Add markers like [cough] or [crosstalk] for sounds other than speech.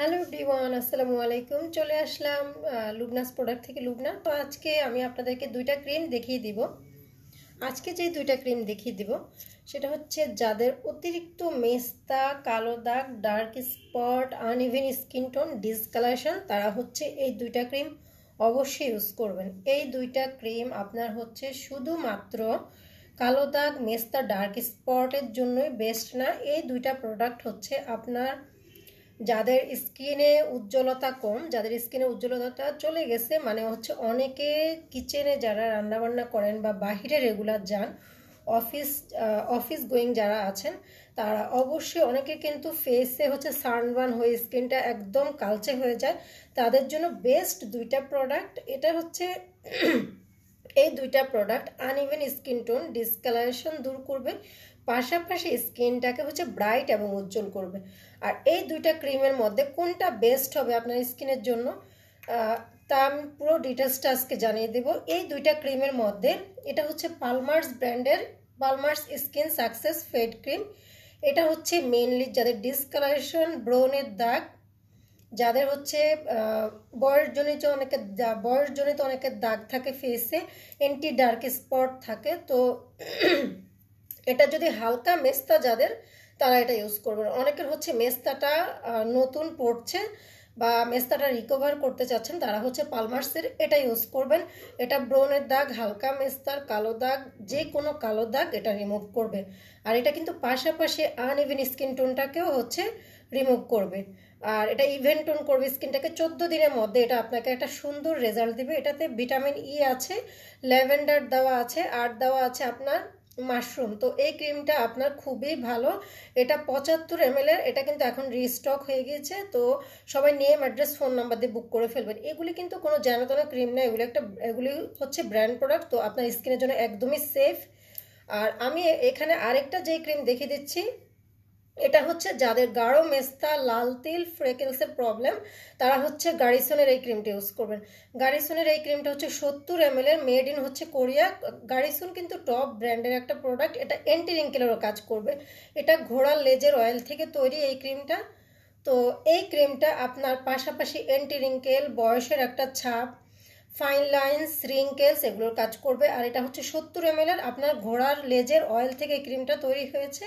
hello ডিওয়ান আসসালামু আলাইকুম চলে আসলাম লুবনাস প্রোডাক্ট থেকে লুবনা তো আজকে আমি আপনাদেরকে দুইটা ক্রিম দেখিয়ে দিব আজকে যে দুইটা ক্রিম দেখিয়ে দিব সেটা হচ্ছে যাদের অতিরিক্ত মেস্তা কালো দাগ dark spot uneven skin tone discolouration তারা হচ্ছে এই দুইটা ক্রিম অবশ্যই ইউজ করবেন এই দুইটা ক্রিম আপনার হচ্ছে শুধুমাত্র কালো দাগ মেস্তা ডার্ক স্পটের জন্যই বেস্ট না এই দুইটা প্রোডাক্ট হচ্ছে আপনার যাদের স্কিনে উজ্জ্বলতা কম যাদের স্কিনে উজ্জ্বলতা চলে গেছে মানে হচ্ছে অনেকে কিচেনে যারা রান্নাবান্না করেন বা বাহিরে রেগুলার যান অফিস অফিস গোয়িং যারা আছেন তারা অবশ্যই অনেকে কিন্তু ফেসে হচ্ছে সানবান হয়ে স্কিনটা একদম কালচে হয়ে যায় তাদের জন্য বেস্ট দুইটা প্রোডাক্ট এটা হচ্ছে [clears throat] এই দুইটা product uneven skin tone discolouration দূর করবে পাশাপাশি স্কিনটাকে হচ্ছে ব্রাইট এবং উজ্জ্বল করবে আর এই দুইটা ক্রিমের মধ্যে কোনটা বেস্ট হবে আপনার স্কিনের জন্য তা আমি পুরো ডিটেলসটা আজকে জানিয়ে দেব এই দুইটা ক্রিমের মধ্যে এটা হচ্ছে পালমার্স ব্র্যান্ডের Palmer's skin success fade cream এটা হচ্ছে মেনলি যাদের ডিসকালারেশন ব্রোনের দাগ যাদের হচ্ছে বয়সজনিত অনেকের বয়সজনিত অনেকের দাগ থাকে ফেসে অ্যান্টি ডার্ক স্পট থাকে তো এটা যদি হালকা মেস্তা যাদের তারা এটা ইউজ করবে অনেকের হচ্ছে মেস্তাটা নতুন পড়ছে বা মেস্তাটা রিকভার করতে চাচ্ছেন তারা হচ্ছে পালমার্সের এটা ইউজ করবেন এটা ব্রোনের দাগ হালকা মেস্তার কালো দাগ যে কোনো কালো দাগ এটা রিমুভ করবে আর এটা কিন্তু পাশাপাশি আন ইভেন স্কিন টোনটাকেও হচ্ছে রিমুভ করবে আর এটা ইভেন্ট টোন করবে স্কিনটাকে চোদ্দো দিনের মধ্যে এটা আপনাকে একটা সুন্দর রেজাল্ট দিবে এটাতে ভিটামিন ই e আছে ল্যাভেন্ডার দেওয়া আছে আর দেওয়া আছে আপনার মাশরুম তো এই ক্রিমটা আপনার খুবই ভালো এটা পঁচাত্তর এর এটা কিন্তু এখন রিস্টক হয়ে গিয়েছে তো সবাই নেম অ্যাড্রেস ফোন নাম্বার দিয়ে বুক করে ফেলবেন এগুলি কিন্তু কোনো জানাতনা ক্রিম না এগুলি একটা এগুলি হচ্ছে ব্র্যান্ড প্রোডাক্ট তো আপনার স্কিনের জন্য একদমই সেফ আর আমি এখানে আরেকটা যে ক্রিম দেখিয়ে দিচ্ছি এটা হচ্ছে যাদের গাঢ় মেস্তা লাল তিল ফ্রেকেলসের প্রবলেম তারা হচ্ছে গারিসনের এই ক্রিমটা ইউজ করবেন গারিসনের এই ক্রিমটা হচ্ছে সত্তর এম এর মেড ইন হচ্ছে কোরিয়া গাড়িসন কিন্তু টপ ব্র্যান্ডের একটা প্রোডাক্ট এটা অ্যান্টি রিঙ্কেলেরও কাজ করবে এটা ঘোড়ার লেজের অয়েল থেকে তৈরি এই ক্রিমটা তো এই ক্রিমটা আপনার পাশাপাশি অ্যান্টি রিঙ্কেল বয়সের একটা ছাপ ফাইন লাইন্স রিঙ্কেলস এগুলোর কাজ করবে আর এটা হচ্ছে সত্তর এম এর আপনার ঘোড়ার লেজের অয়েল থেকে এই ক্রিমটা তৈরি হয়েছে